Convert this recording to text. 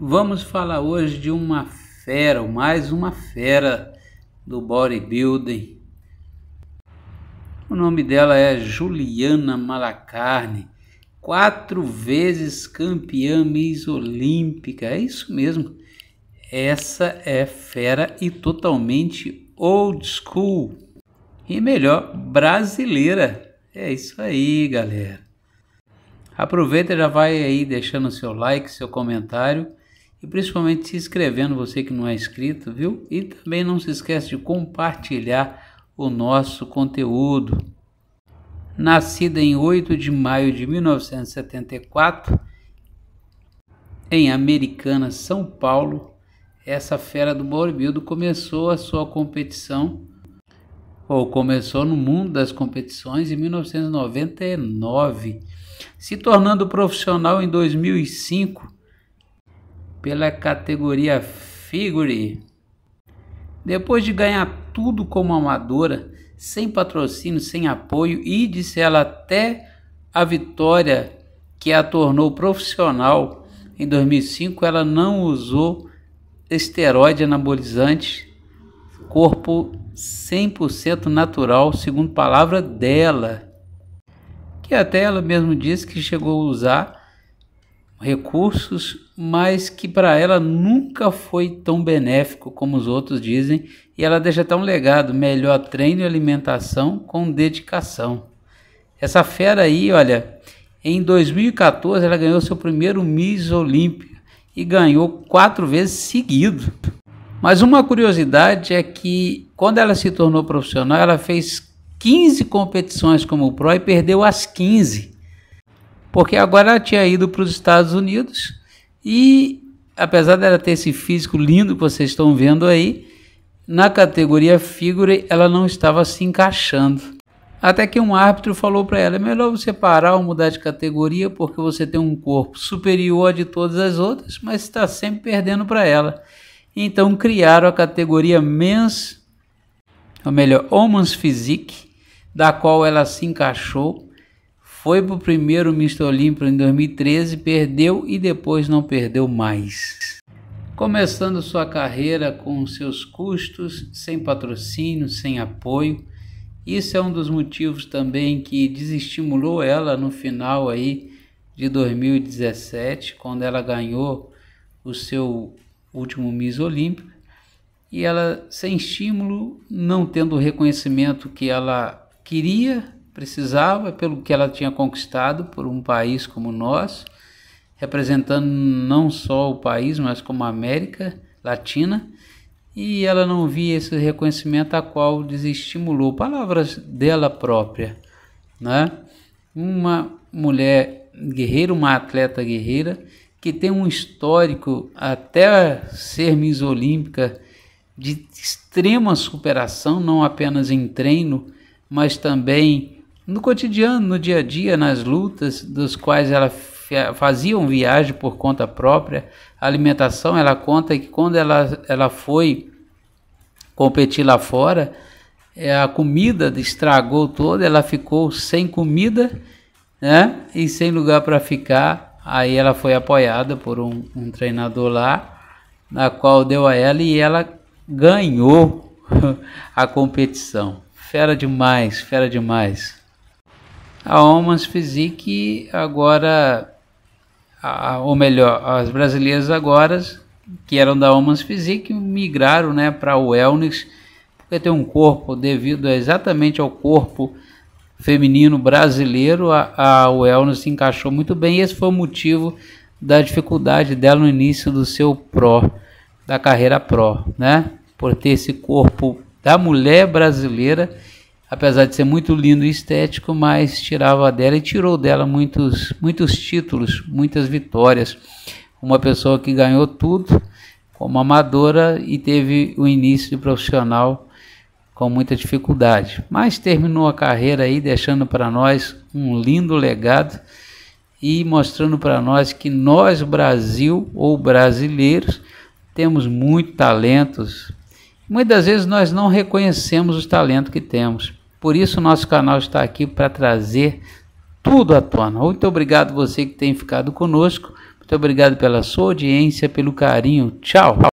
Vamos falar hoje de uma fera, mais uma fera do bodybuilding. O nome dela é Juliana Malacarne, quatro vezes campeã Miss Olímpica. É isso mesmo. Essa é fera e totalmente old school. E melhor, brasileira. É isso aí, galera. Aproveita já vai aí deixando seu like, seu comentário e principalmente se inscrevendo, você que não é inscrito, viu? E também não se esquece de compartilhar o nosso conteúdo. Nascida em 8 de maio de 1974, em Americana, São Paulo, essa fera do bodybuilding começou a sua competição, ou começou no mundo das competições em 1999, se tornando profissional em 2005 pela categoria Figure. Depois de ganhar tudo como amadora, sem patrocínio, sem apoio e disse ela até a vitória que a tornou profissional em 2005, ela não usou esteroide anabolizante, corpo 100% natural, segundo palavra dela, que até ela mesma disse que chegou a usar recursos mas que para ela nunca foi tão benéfico como os outros dizem, e ela deixa até um legado: melhor treino e alimentação com dedicação. Essa fera aí, olha, em 2014 ela ganhou seu primeiro Miss Olímpia e ganhou quatro vezes seguido. Mas uma curiosidade é que quando ela se tornou profissional, ela fez 15 competições como pro e perdeu as 15. Porque agora ela tinha ido para os Estados Unidos e apesar dela ter esse físico lindo que vocês estão vendo aí, na categoria figure ela não estava se encaixando. Até que um árbitro falou para ela: é melhor você parar ou mudar de categoria porque você tem um corpo superior a de todas as outras, mas está sempre perdendo para ela. Então criaram a categoria Men's, ou melhor, Woman's Physique, da qual ela se encaixou foi para o primeiro Mr. olímpico em 2013, perdeu e depois não perdeu mais. Começando sua carreira com seus custos, sem patrocínio, sem apoio, isso é um dos motivos também que desestimulou ela no final aí de 2017, quando ela ganhou o seu último Miss Olímpico e ela sem estímulo, não tendo o reconhecimento que ela queria precisava pelo que ela tinha conquistado por um país como o nosso, representando não só o país, mas como a América Latina, e ela não via esse reconhecimento a qual desestimulou, palavras dela própria, né? Uma mulher guerreira, uma atleta guerreira, que tem um histórico até ser Miss Olímpica de extrema superação, não apenas em treino, mas também no cotidiano, no dia a dia, nas lutas dos quais ela fazia um viagem por conta própria, a alimentação, ela conta que quando ela, ela foi competir lá fora, é, a comida estragou toda, ela ficou sem comida né? e sem lugar para ficar. Aí ela foi apoiada por um, um, treinador lá, na qual deu a ela e ela ganhou a competição. Fera demais, fera demais a Almans Physique agora, a, ou melhor, as brasileiras agora, que eram da Almans Physique, migraram né, para o Wellness, porque tem um corpo, devido exatamente ao corpo feminino brasileiro, a, a Wellness se encaixou muito bem, e esse foi o motivo da dificuldade dela no início do seu pró, da carreira pró, né? Por ter esse corpo da mulher brasileira apesar de ser muito lindo e estético, mas tirava dela e tirou dela muitos, muitos títulos, muitas vitórias. Uma pessoa que ganhou tudo como amadora e teve o início de profissional com muita dificuldade, mas terminou a carreira aí deixando para nós um lindo legado e mostrando para nós que nós Brasil ou brasileiros temos muito talentos. Muitas vezes nós não reconhecemos os talentos que temos. Por isso, nosso canal está aqui para trazer tudo à tona. Muito obrigado você que tem ficado conosco. Muito obrigado pela sua audiência, pelo carinho. Tchau.